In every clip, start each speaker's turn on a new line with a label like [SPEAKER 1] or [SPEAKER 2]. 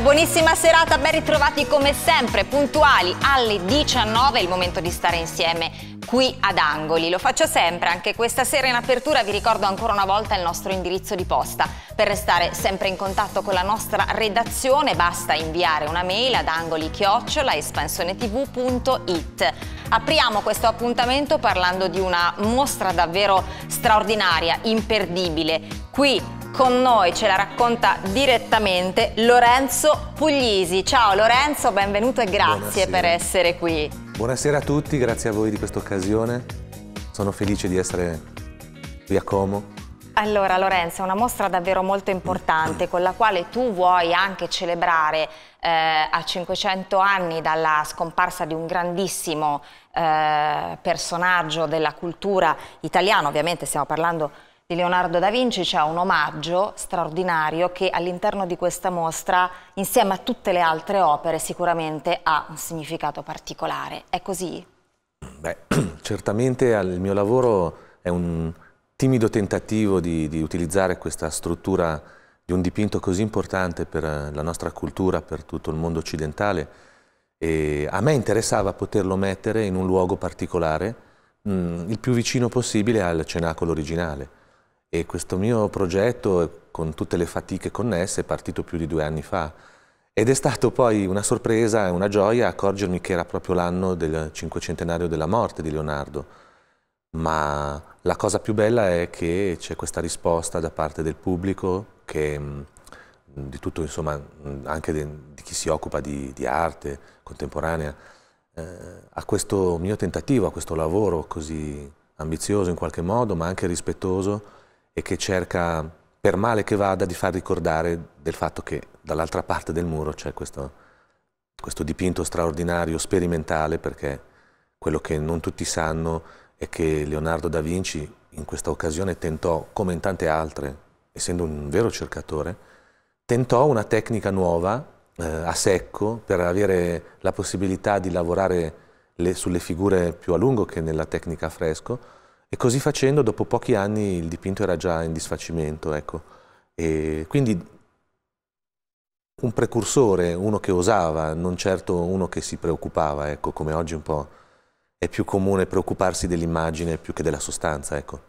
[SPEAKER 1] Una buonissima serata, ben ritrovati come sempre, puntuali alle 19, è il momento di stare insieme qui ad Angoli. Lo faccio sempre, anche questa sera in apertura vi ricordo ancora una volta il nostro indirizzo di posta. Per restare sempre in contatto con la nostra redazione basta inviare una mail ad angoli-espansionetv.it. Apriamo questo appuntamento parlando di una mostra davvero straordinaria, imperdibile, qui con noi ce la racconta direttamente Lorenzo Puglisi. Ciao Lorenzo, benvenuto e grazie Buonasera. per essere qui.
[SPEAKER 2] Buonasera a tutti, grazie a voi di questa occasione. Sono felice di essere qui a Como
[SPEAKER 1] allora Lorenzo, è una mostra davvero molto importante con la quale tu vuoi anche celebrare eh, a 500 anni dalla scomparsa di un grandissimo eh, personaggio della cultura italiana, ovviamente stiamo parlando di di Leonardo da Vinci c'è un omaggio straordinario che all'interno di questa mostra, insieme a tutte le altre opere, sicuramente ha un significato particolare. È così?
[SPEAKER 2] Beh, certamente il mio lavoro è un timido tentativo di, di utilizzare questa struttura di un dipinto così importante per la nostra cultura, per tutto il mondo occidentale. E a me interessava poterlo mettere in un luogo particolare, mh, mm, il più vicino possibile al cenacolo originale e questo mio progetto, con tutte le fatiche connesse, è partito più di due anni fa. Ed è stato poi una sorpresa e una gioia accorgermi che era proprio l'anno del cinquecentenario della morte di Leonardo. Ma la cosa più bella è che c'è questa risposta da parte del pubblico che di tutto, insomma, anche di chi si occupa di, di arte contemporanea, eh, a questo mio tentativo, a questo lavoro così ambizioso in qualche modo, ma anche rispettoso e che cerca, per male che vada, di far ricordare del fatto che dall'altra parte del muro c'è questo, questo dipinto straordinario, sperimentale, perché quello che non tutti sanno è che Leonardo da Vinci in questa occasione tentò, come in tante altre, essendo un vero cercatore, tentò una tecnica nuova eh, a secco per avere la possibilità di lavorare le, sulle figure più a lungo che nella tecnica a fresco, e così facendo, dopo pochi anni, il dipinto era già in disfacimento. Ecco. E quindi un precursore, uno che osava, non certo uno che si preoccupava, ecco, come oggi un po' è più comune preoccuparsi dell'immagine più che della sostanza, ecco.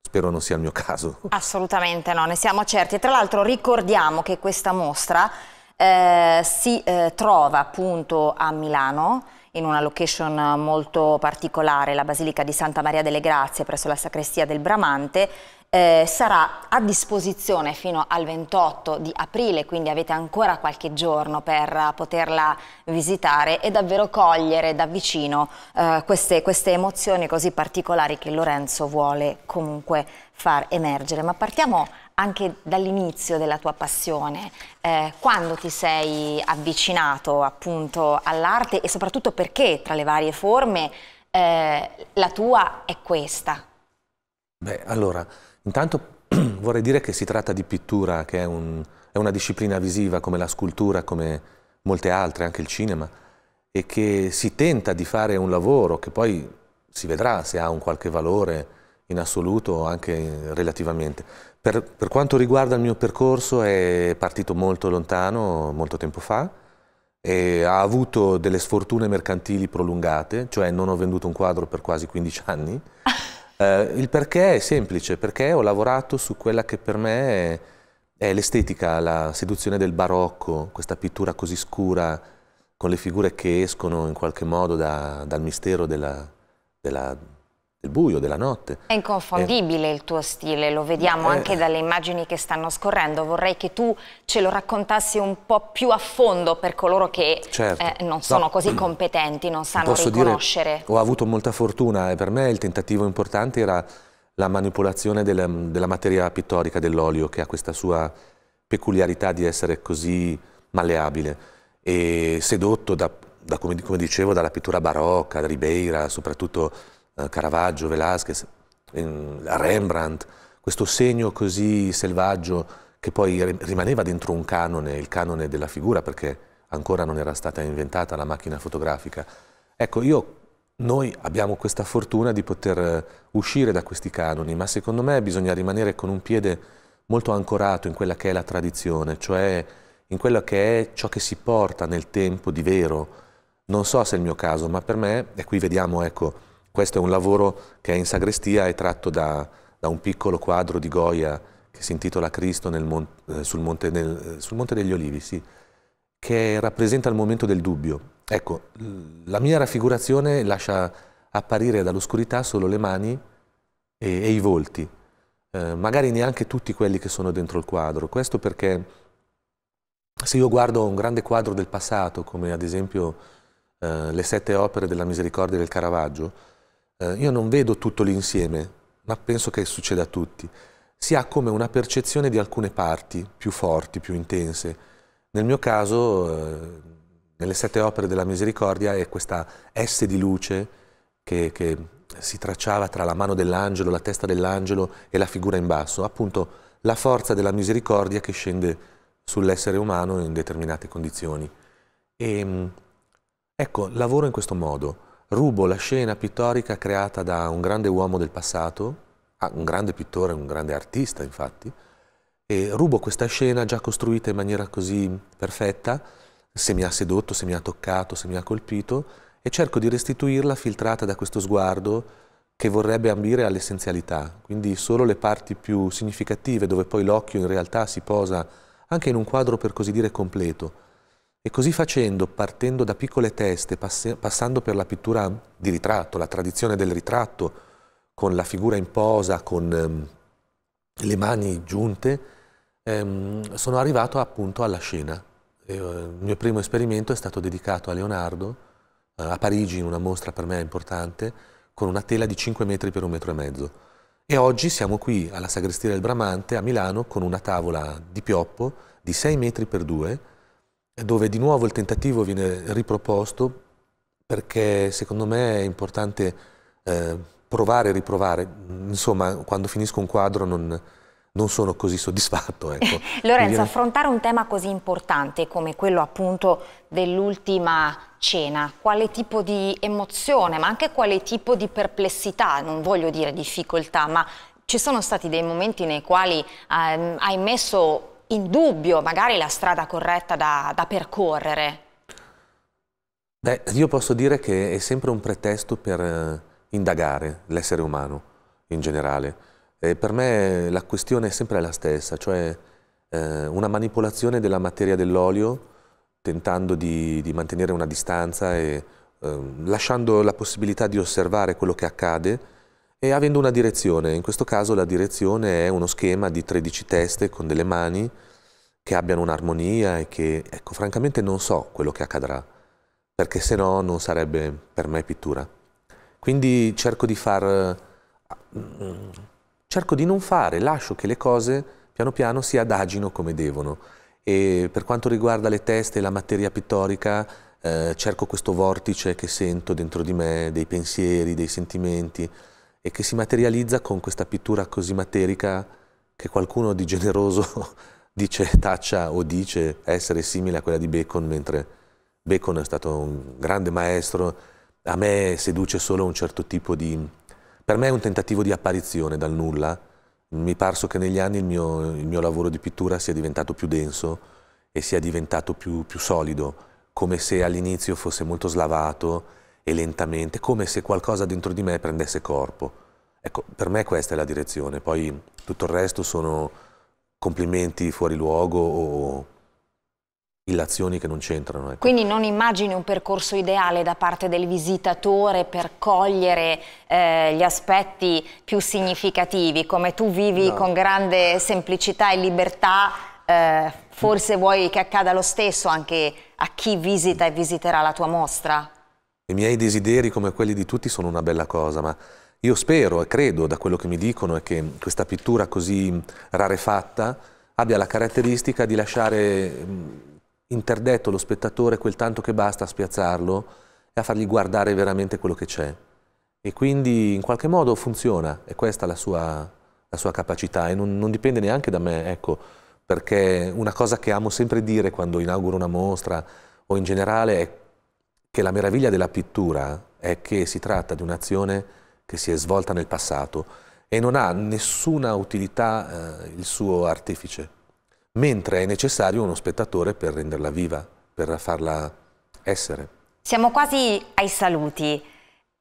[SPEAKER 2] Spero non sia il mio caso.
[SPEAKER 1] Assolutamente no, ne siamo certi. E tra l'altro ricordiamo che questa mostra eh, si eh, trova appunto a Milano, in una location molto particolare, la Basilica di Santa Maria delle Grazie presso la Sacrestia del Bramante, eh, sarà a disposizione fino al 28 di aprile, quindi avete ancora qualche giorno per poterla visitare e davvero cogliere da vicino eh, queste, queste emozioni così particolari che Lorenzo vuole comunque far emergere. Ma partiamo anche dall'inizio della tua passione, eh, quando ti sei avvicinato appunto all'arte e soprattutto perché tra le varie forme eh, la tua è questa?
[SPEAKER 2] Beh, allora, intanto vorrei dire che si tratta di pittura, che è, un, è una disciplina visiva come la scultura, come molte altre, anche il cinema, e che si tenta di fare un lavoro che poi si vedrà se ha un qualche valore in assoluto o anche relativamente per, per, quanto riguarda il mio percorso è partito molto lontano, molto tempo fa, e ha avuto delle sfortune mercantili prolungate, cioè non ho venduto un quadro per quasi 15 anni. eh, il perché è semplice, perché ho lavorato su quella che per me è, è l'estetica, la seduzione del barocco, questa pittura così scura, con le figure che escono in qualche modo da, dal mistero della, della del buio, della notte. È
[SPEAKER 1] inconfondibile eh, il tuo stile, lo vediamo eh, anche dalle immagini che stanno scorrendo. Vorrei che tu ce lo raccontassi un po' più a fondo per coloro che certo. eh, non sono no. così competenti, non sanno Posso riconoscere.
[SPEAKER 2] Dire, ho avuto molta fortuna e per me il tentativo importante era la manipolazione della, della materia pittorica dell'olio che ha questa sua peculiarità di essere così malleabile e sedotto da, da come, come dicevo dalla pittura barocca, da Ribeira, soprattutto eh, Caravaggio, Velázquez, Rembrandt, questo segno così selvaggio che poi rimaneva dentro un canone, il canone della figura, perché ancora non era stata inventata la macchina fotografica. Ecco, io, noi abbiamo questa fortuna di poter eh, uscire da questi canoni, ma secondo me bisogna rimanere con un piede molto ancorato in quella che è la tradizione, cioè in quello che è ciò che si porta nel tempo di vero. Non so se è il mio caso, ma per me, e qui vediamo, ecco, questo è un lavoro che è in sagrestia è tratto da, da, un piccolo quadro di Goya che si intitola Cristo mon eh, sul, monte nel, eh, sul, monte degli Olivi, sì, che rappresenta il momento del dubbio. Ecco, la mia raffigurazione lascia apparire dall'oscurità solo le mani e, e i volti, eh, magari neanche tutti quelli che sono dentro il quadro. Questo perché se io guardo un grande quadro del passato, come ad esempio eh, le sette opere della misericordia del Caravaggio, eh, io non vedo tutto l'insieme, ma penso che succeda a tutti. Si ha come una percezione di alcune parti più forti, più intense. Nel mio caso, eh, nelle sette opere della misericordia è questa S di luce che, che si tracciava tra la mano dell'angelo, la testa dell'angelo e la figura in basso, appunto la forza della misericordia che scende sull'essere umano in determinate condizioni. E, mm, ecco, lavoro in questo modo rubo la scena pittorica creata da un grande uomo del passato, ah, un grande pittore, un grande artista infatti, e rubo questa scena già costruita in maniera così perfetta, se mi ha sedotto, se mi ha toccato, se mi ha colpito, e cerco di restituirla filtrata da questo sguardo che vorrebbe ambire all'essenzialità, quindi solo le parti più significative dove poi l'occhio in realtà si posa anche in un quadro per così dire completo, e così facendo, partendo da piccole teste, pass passando per la pittura di ritratto, la tradizione del ritratto, con la figura in posa, con ehm, le mani giunte, ehm, sono arrivato appunto alla scena. E, eh, il mio primo esperimento è stato dedicato a Leonardo, eh, a Parigi, in una mostra per me importante, con una tela di 5 metri per un metro e mezzo. E oggi siamo qui alla sagrestia del Bramante a Milano con una tavola di pioppo di 6 metri per 2 dove di nuovo il tentativo viene riproposto perché secondo me è importante eh, provare e riprovare. Insomma, quando finisco un quadro non, non sono così soddisfatto. Ecco. Lorenzo, viene...
[SPEAKER 1] affrontare un tema così importante come quello appunto dell'ultima cena, quale tipo di emozione, ma anche quale tipo di perplessità, non voglio dire difficoltà, ma ci sono stati dei momenti nei quali ehm, hai messo in dubbio magari la strada corretta da, da percorrere?
[SPEAKER 2] Beh, io posso dire che è sempre un pretesto per eh, indagare l'essere umano in generale. E per me la questione è sempre la stessa, cioè eh, una manipolazione della materia dell'olio tentando di, di, mantenere una distanza e eh, lasciando la possibilità di osservare quello che accade e avendo una direzione. In questo caso la direzione è uno schema di 13 teste con delle mani che abbiano un'armonia e che, ecco, francamente non so quello che accadrà, perché se no non sarebbe per me pittura. Quindi cerco di far... Mm, cerco di non fare, lascio che le cose piano piano si adagino come devono. E per quanto riguarda le teste e la materia pittorica, eh, cerco questo vortice che sento dentro di me, dei pensieri, dei sentimenti, e che si materializza con questa pittura così materica che qualcuno di generoso dice, taccia o dice essere simile a quella di Bacon, mentre Bacon è stato un grande maestro, a me seduce solo un certo tipo di... Per me è un tentativo di apparizione dal nulla, mi è parso che negli anni il mio, il mio, lavoro di pittura sia diventato più denso e sia diventato più, più solido, come se all'inizio fosse molto slavato e lentamente, come se qualcosa dentro di me prendesse corpo. Ecco, per me questa è la direzione, poi tutto il resto sono complimenti fuori luogo o illazioni che non c'entrano. Ecco.
[SPEAKER 1] Quindi non immagini un percorso ideale da parte del visitatore per cogliere eh, gli aspetti più significativi, come tu vivi no. con grande semplicità e libertà, eh, forse vuoi che accada lo stesso anche a chi visita e visiterà la tua mostra?
[SPEAKER 2] I miei desideri, come quelli di tutti, sono una bella cosa, ma io spero e credo, da quello che mi dicono, è che questa pittura così rarefatta abbia la caratteristica di lasciare interdetto lo spettatore quel tanto che basta a spiazzarlo e a fargli guardare veramente quello che c'è. E quindi in qualche modo funziona, è questa la sua, la sua capacità e non, non, dipende neanche da me, ecco, perché una cosa che amo sempre dire quando inauguro una mostra o in generale è che la meraviglia della pittura è che si tratta di un'azione che si è svolta nel passato e non ha nessuna utilità eh, il suo artefice, mentre è necessario uno spettatore per renderla viva, per farla essere.
[SPEAKER 1] Siamo quasi ai saluti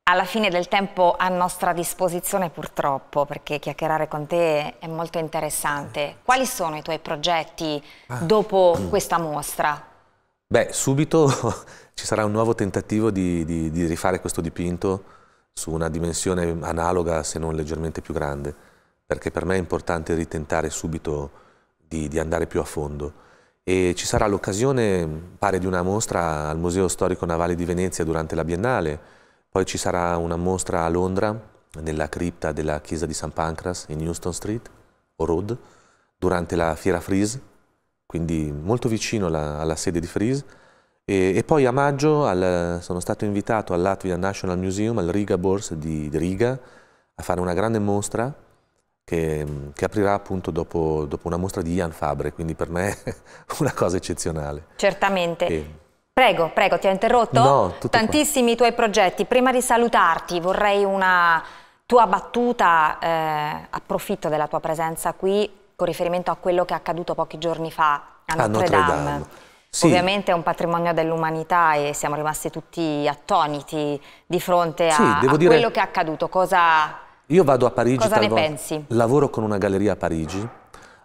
[SPEAKER 1] alla fine del tempo a nostra disposizione purtroppo, perché chiacchierare con te è molto interessante. Eh. Quali sono i tuoi progetti ah. dopo questa mostra?
[SPEAKER 2] Beh, subito ci sarà un nuovo tentativo di, di, di, rifare questo dipinto su una dimensione analoga, se non leggermente più grande, perché per me è importante ritentare subito di, di andare più a fondo. E ci sarà l'occasione, pare, di una mostra al Museo Storico Navale di Venezia durante la Biennale, poi ci sarà una mostra a Londra, nella cripta della chiesa di St. Pancras, in Houston Street, o Road, durante la Fiera Freeze, quindi molto vicino alla, alla sede di Fries. E, e poi a maggio al, sono stato invitato al Latvia National Museum, al Riga Bors di, di, Riga, a fare una grande mostra che, che aprirà appunto dopo, dopo, una mostra di Ian Fabre, quindi per me è una cosa eccezionale.
[SPEAKER 1] Certamente. E, Prego, prego, ti ho interrotto? No, Tantissimi qua. tuoi progetti. Prima di salutarti vorrei una tua battuta, eh, approfitto della tua presenza qui, con riferimento a quello che è accaduto pochi giorni fa a Notre, a Notre Dame. Dame.
[SPEAKER 2] Sì. Ovviamente
[SPEAKER 1] è un patrimonio dell'umanità e siamo rimasti tutti attoniti di fronte a, sì, a dire, quello che è accaduto. Cosa,
[SPEAKER 2] io vado a Parigi, cosa ne pensi? lavoro con una galleria a Parigi,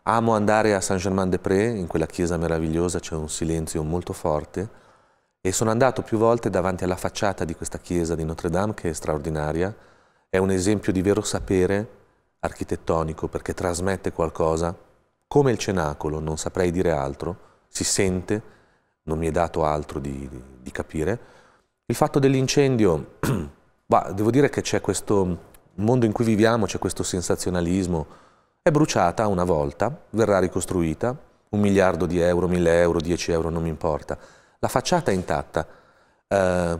[SPEAKER 2] amo andare a Saint-Germain-des-Prés, in quella chiesa meravigliosa c'è un silenzio molto forte e sono andato più volte davanti alla facciata di questa chiesa di Notre Dame che è straordinaria, è un esempio di vero sapere architettonico perché trasmette qualcosa, come il cenacolo, non saprei dire altro, si sente, non mi è dato altro di, di, di capire. Il fatto dell'incendio, devo dire che c'è questo mondo in cui viviamo, c'è questo sensazionalismo, è bruciata una volta, verrà ricostruita, un miliardo di euro, mille euro, dieci euro, non mi importa. La facciata è intatta. Uh,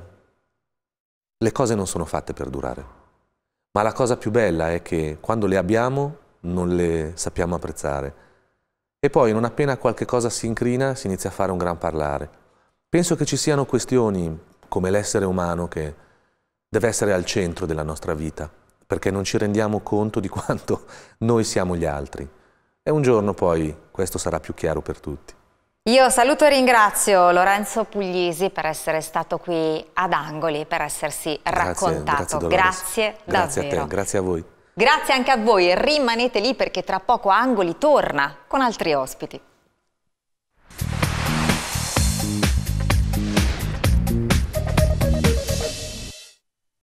[SPEAKER 2] le cose non sono fatte per durare. Ma la cosa più bella è che quando le abbiamo non le sappiamo apprezzare. E poi non appena qualche cosa si incrina si inizia a fare un gran parlare. Penso che ci siano questioni come l'essere umano che deve essere al centro della nostra vita, perché non ci rendiamo conto di quanto noi siamo gli altri. E un giorno poi questo sarà più chiaro per tutti.
[SPEAKER 1] Io saluto e ringrazio Lorenzo Puglisi per essere stato qui ad Angoli, per essersi grazie, raccontato. Grazie, grazie, grazie davvero. a te, grazie a voi. Grazie anche a voi, rimanete lì perché tra poco Angoli torna con altri ospiti.